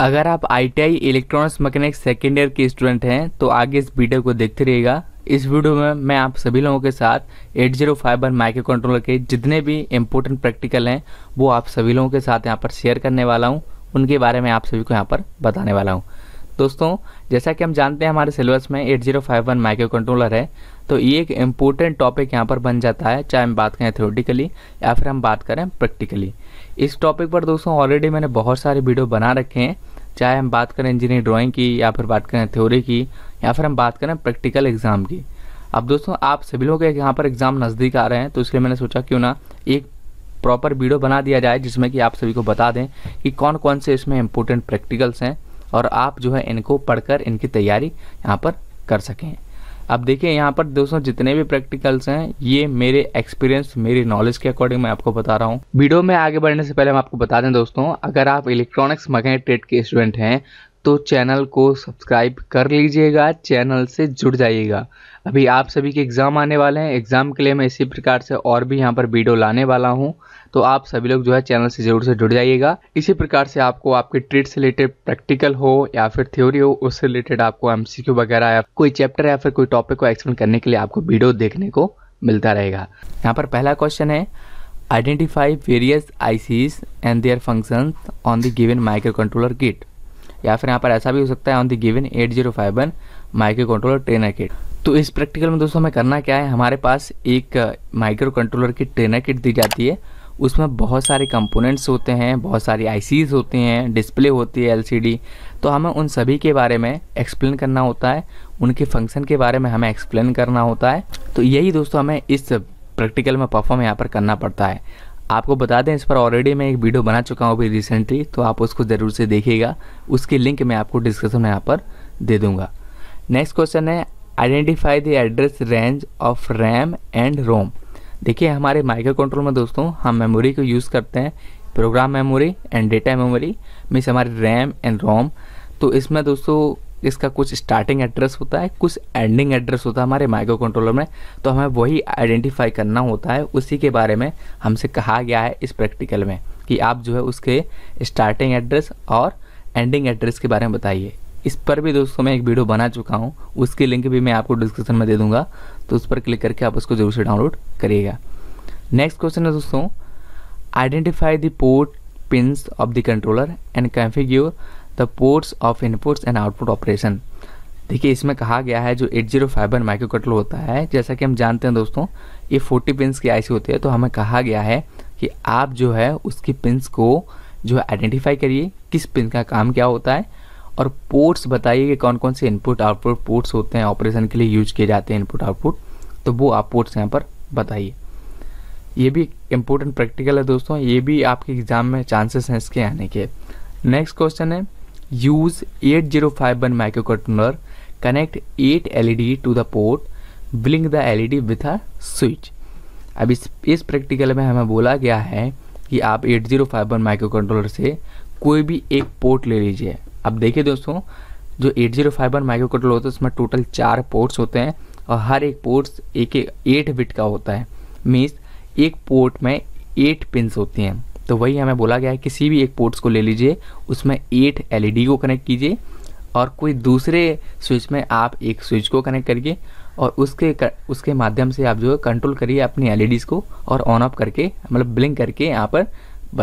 अगर आप ITI electronics mechanics second year के स्टूडेंट हैं तो आगे इस वीडियो को देखते रहिएगा इस वीडियो में मैं आप सभी लोगों के साथ 805 जीरो माइक्रो कंट्रोलर के जितने भी इम्पोर्टेंट प्रैक्टिकल हैं वो आप सभी लोगों के साथ यहाँ पर शेयर करने वाला हूँ उनके बारे में आप सभी को यहाँ पर बताने वाला हूँ दोस्तों जैसा कि हम जानते हैं हमारे सिलेबस में 8051 जीरो माइक्रो कंट्रोलर है तो ये एक इम्पोर्टेंट टॉपिक यहाँ पर बन जाता है चाहे हम बात करें थ्योरेटिकली या फिर हम बात करें प्रैक्टिकली इस टॉपिक पर दोस्तों ऑलरेडी मैंने बहुत सारे वीडियो बना रखे हैं चाहे हम बात करें इंजीनियरिंग ड्राइंग की या फिर बात करें थ्योरी की या फिर हम बात करें प्रैक्टिकल एग्ज़ाम की अब दोस्तों आप सभी लोग के यहाँ पर एग्ज़ाम नज़दीक आ रहे हैं तो इसलिए मैंने सोचा क्यों ना एक प्रॉपर वीडियो बना दिया जाए जिसमें कि आप सभी को बता दें कि कौन कौन से इसमें इम्पोर्टेंट प्रैक्टिकल्स हैं और आप जो है इनको पढ़कर इनकी तैयारी यहाँ पर कर सकें अब देखिए यहाँ पर दोस्तों जितने भी प्रैक्टिकल्स हैं ये मेरे एक्सपीरियंस मेरी नॉलेज के अकॉर्डिंग मैं आपको बता रहा हूँ वीडियो में आगे बढ़ने से पहले हम आपको बता दें दोस्तों अगर आप इलेक्ट्रॉनिक्स मकैनिक ट्रेड के स्टूडेंट हैं तो चैनल को सब्सक्राइब कर लीजिएगा चैनल से जुड़ जाइएगा अभी आप सभी के एग्ज़ाम आने वाले हैं एग्ज़ाम के लिए मैं इसी प्रकार से और भी यहाँ पर वीडियो लाने वाला हूँ तो आप सभी लोग जो है चैनल से ज़रूर से जुड़ जाइएगा इसी प्रकार से आपको आपके ट्रेड से रिलेटेड प्रैक्टिकल हो या फिर थ्योरी हो उससे रिलेटेड आपको एम वगैरह या कोई चैप्टर या फिर कोई टॉपिक को एक्सप्लेन करने के लिए आपको वीडियो देखने को मिलता रहेगा यहाँ पर पहला क्वेश्चन है identify various ICs and their function on the given microcontroller kit या फिर यहाँ पर ऐसा भी हो सकता है on the given eight zero five one microcontroller trainer kit तो इस प्रैक्टिकल में दोस्तों हमें करना क्या है हमारे पास एक माइक्रो कंट्रोलर की ट्रेनर किट दी जाती है उसमें बहुत सारे कंपोनेंट्स होते हैं बहुत सारी आईसीज होते हैं डिस्प्ले होती है एलसीडी तो हमें उन सभी के बारे में एक्सप्लेन करना होता है उनके फंक्शन के बारे में हमें एक्सप्लेन करना होता है तो यही दोस्तों हमें इस प्रैक्टिकल में परफॉर्म यहाँ पर करना पड़ता है आपको बता दें इस पर ऑलरेडी मैं एक वीडियो बना चुका हूँ अभी रिसेंटली तो आप उसको ज़रूर से देखिएगा उसकी लिंक मैं आपको डिस्क्रिप्शन में यहाँ पर दे दूँगा नेक्स्ट क्वेश्चन है identify the address range of RAM and ROM देखिए हमारे माइक्रो कंट्रोल में दोस्तों हम मेमोरी को यूज़ करते हैं program memory and data memory means हमारी रैम एंड रोम तो इसमें दोस्तों इसका कुछ स्टार्टिंग एड्रेस होता है कुछ एंडिंग एड्रेस होता है हमारे माइक्रो कंट्रोलर में तो हमें वही आइडेंटिफाई करना होता है उसी के बारे में हमसे कहा गया है इस प्रैक्टिकल में कि आप जो है उसके स्टार्टिंग एड्रेस और एंडिंग एड्रेस के बारे में बताइए इस पर भी दोस्तों मैं एक वीडियो बना चुका हूँ उसकी लिंक भी मैं आपको डिस्क्रिप्शन में दे दूंगा तो उस पर क्लिक करके आप उसको जरूर से डाउनलोड करिएगा नेक्स्ट क्वेश्चन है दोस्तों identify the port pins of the controller and configure the ports of inputs and output operation देखिए इसमें कहा गया है जो eight zero five one micro control होता है जैसा कि हम जानते हैं दोस्तों ये फोर्टी पिंस की आईसी होती है तो हमें कहा गया है कि आप जो है उसकी पिंस को जो है आइडेंटिफाई करिए किस पिन का काम क्या होता है और पोर्ट्स बताइए कि कौन कौन से इनपुट आउटपुट पोर्ट्स होते हैं ऑपरेशन के लिए यूज किए जाते हैं इनपुट आउटपुट तो वो आप पोर्ट्स यहाँ पर बताइए ये भी इम्पोर्टेंट प्रैक्टिकल है दोस्तों ये भी आपके एग्ज़ाम में चांसेस हैं इसके आने के नेक्स्ट क्वेश्चन है use eight zero five one microcontroller connect LED to the port blink the LED with a switch अब इस इस प्रैक्टिकल में हमें बोला गया है कि आप eight zero five one microcontroller से कोई भी एक पोर्ट ले लीजिए अब देखिए दोस्तों जो eight zero five one micro control होता है उसमें टोटल चार पोर्ट्स होते हैं और हर एक पोर्ट्स एक एक एट बिट का होता है मीन्स एक पोर्ट में एट पिंस होती हैं तो वही हमें बोला गया है किसी भी एक पोर्ट्स को ले लीजिए उसमें एट एल e को कनेक्ट कीजिए और कोई दूसरे स्विच में आप एक स्विच को कनेक्ट करिए और उसके कर, उसके माध्यम से आप जो है कंट्रोल करिए अपनी एल e को और ऑन ऑफ करके मतलब ब्लिंक करके यहाँ पर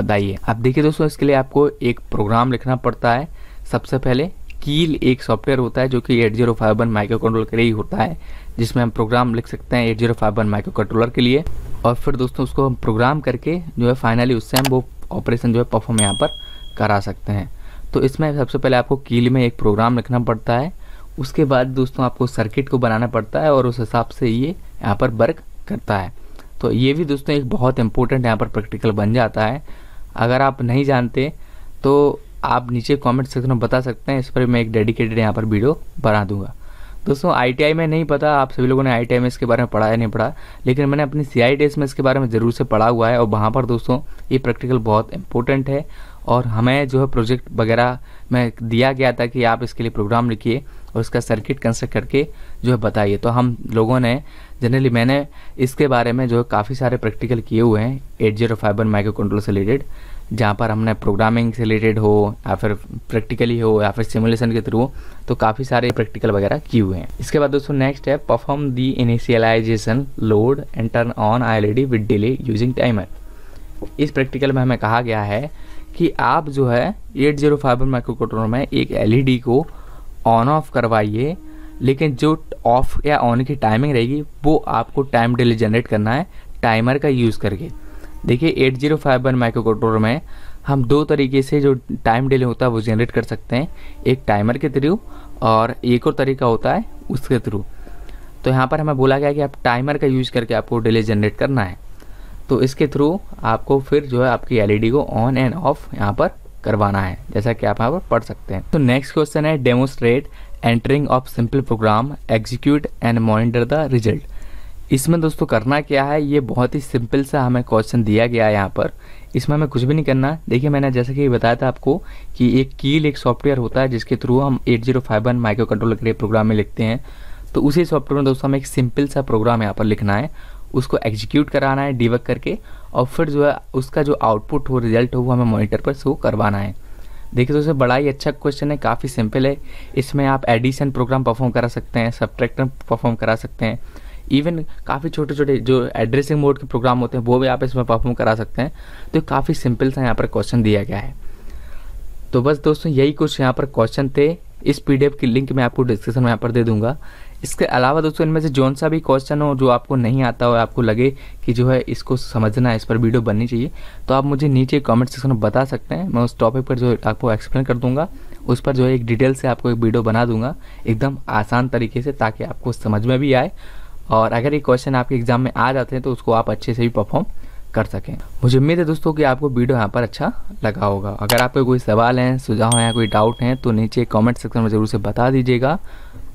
बताइए आप देखिए दोस्तों इसके लिए आपको एक प्रोग्राम लिखना पड़ता है सबसे पहले कील एक सॉफ्टवेयर होता है जो कि eight zero five one microcontroller के लिए ही होता है जिसमें हम प्रोग्राम लिख सकते हैं eight zero five one microcontroller के लिए और फिर दोस्तों उसको हम प्रोग्राम करके जो है फाइनली उससे हम वो ऑपरेशन जो है परफॉर्म यहाँ पर करा सकते हैं तो इसमें सबसे पहले आपको कील में एक प्रोग्राम लिखना पड़ता है उसके बाद दोस्तों आपको सर्किट को बनाना पड़ता है और उस हिसाब से ये यहाँ पर वर्क करता है तो ये भी दोस्तों एक बहुत इंपॉर्टेंट यहाँ पर प्रैक्टिकल बन जाता है अगर आप नहीं जानते तो आप नीचे कमेंट सेक्शन में बता सकते हैं इस पर मैं एक डेडिकेटेड यहाँ पर वीडियो बना दूंगा दोस्तों आईटीआई में नहीं पता आप सभी लोगों ने आईटीआई में इसके बारे में पढ़ा या नहीं पढ़ा लेकिन मैंने अपनी सी आई में इसके बारे में ज़रूर से पढ़ा हुआ है और वहाँ पर दोस्तों ये प्रैक्टिकल बहुत इंपॉर्टेंट है और हमें जो है प्रोजेक्ट वगैरह में दिया गया था कि आप इसके लिए प्रोग्राम लिखिए और इसका सर्किट कंस्ट्रक्ट करके जो है बताइए तो हम लोगों ने जनरली मैंने इसके बारे में जो है काफ़ी सारे प्रैक्टिकल किए हुए हैं eight zero five one micro control से रिलेटेड जहाँ पर हमने प्रोग्रामिंग से रिलेटेड हो या फिर प्रैक्टिकली हो या फिर सिमुलेशन के थ्रू तो काफ़ी सारे प्रैक्टिकल वगैरह किए हुए हैं इसके बाद दोस्तों नेक्स्ट है perform the initialization load and turn on I with delay using timer इस प्रैक्टिकल में हमें कहा गया है कि आप जो है एट जीरो फाइव में एक एल e को ऑन ऑफ करवाइए लेकिन जो ऑफ या ऑन की टाइमिंग रहेगी वो आपको टाइम डिले जनरेट करना है टाइमर का यूज़ करके देखिए 8051 माइक्रो कंट्रोलर में हम दो तरीके से जो टाइम डिले होता है वो जनरेट कर सकते हैं एक टाइमर के थ्रू और एक और तरीका होता है उसके थ्रू तो यहाँ पर हमें बोला गया कि आप टाइमर का यूज़ करके आपको डिले जनरेट करना है तो इसके थ्रू आपको फिर जो है आपकी एलईडी e को ऑन एंड ऑफ यहाँ पर करवाना है जैसा कि आप यहाँ पर पढ़ सकते हैं तो नेक्स्ट क्वेश्चन है demonstrate entering of simple program execute and monitor the result इसमें दोस्तों करना क्या है ये बहुत ही सिंपल सा हमें क्वेश्चन दिया गया है यहाँ पर इसमें हमें कुछ भी नहीं करना देखिए मैंने जैसे कि बताया था आपको कि एक कील एक सॉफ्टवेयर होता है जिसके थ्रू हम eight zero five one microcontroller के प्रोग्राम में लिखते हैं तो उसी सॉफ्टवेयर में दोस्तों हमें एक सिंपल सा प्रोग्राम यहाँ पर लिखना है उसको एग्जीक्यूट कराना है डिवक करके और फिर जो है उसका जो आउटपुट हो रिजल्ट हो वो हमें मॉनिटर पर शो करवाना है देखिए दोस्तों बड़ा ही अच्छा क्वेश्चन है काफ़ी सिंपल है इसमें आप एडिशन प्रोग्राम परफॉर्म करा सकते हैं सब्ट्रैक्टर परफॉर्म करा सकते हैं इवन काफ़ी छोटे छोटे जो एड्रेसिंग मोड के प्रोग्राम होते हैं वो भी आप इसमें परफॉर्म करा सकते हैं तो काफ़ी सिंपल सा यहाँ पर क्वेश्चन दिया गया है तो बस दोस्तों यही कुछ यहाँ पर क्वेश्चन थे इस पी की लिंक मैं आपको डिस्क्रिप्शन में यहाँ पर दे दूंगा इसके अलावा दोस्तों इनमें से जौन सा भी क्वेश्चन हो जो आपको नहीं आता हो आपको लगे कि जो है इसको समझना है इस पर वीडियो बननी चाहिए तो आप मुझे नीचे कमेंट सेक्शन में बता सकते हैं मैं उस टॉपिक पर जो आपको एक्सप्लेन कर दूंगा उस पर जो है एक डिटेल से आपको एक वीडियो बना दूंगा एकदम आसान तरीके से ताकि आपको समझ में भी आए और अगर ये क्वेश्चन आपके एग्जाम में आ जाते हैं तो उसको आप अच्छे से भी परफॉर्म कर सकें मुझे उम्मीद है दोस्तों कि आपको वीडियो यहाँ पर अच्छा लगा होगा अगर आपके कोई सवाल हैं सुझाव हैं कोई डाउट हैं तो नीचे कमेंट सेक्शन में ज़रूर से बता दीजिएगा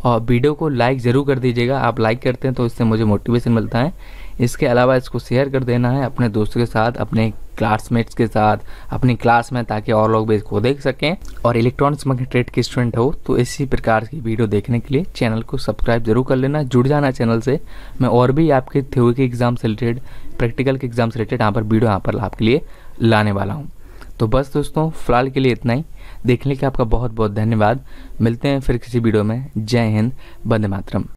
और वीडियो को लाइक ज़रूर कर दीजिएगा आप लाइक करते हैं तो इससे मुझे मोटिवेशन मिलता है इसके अलावा इसको शेयर कर देना है अपने दोस्तों के साथ अपने क्लासमेट्स के साथ अपनी क्लास में ताकि और लोग भी इसको देख सकें और इलेक्ट्रॉनिक्स मार्केट ट्रेड के स्टूडेंट हो तो इसी प्रकार की वीडियो देखने के लिए चैनल को सब्सक्राइब जरूर कर लेना जुड़ जाना चैनल से मैं और भी आपके थ्योरी के एग्ज़ाम से रिलेटेड प्रैक्टिकल के एग्ज़ाम से रिलेटेड यहाँ पर वीडियो यहाँ पर आपके लिए लाने वाला हूँ तो बस दोस्तों फ़िलहाल के लिए इतना ही देखने के आपका बहुत बहुत धन्यवाद मिलते हैं फिर किसी वीडियो में जय हिंद बंदे मातरम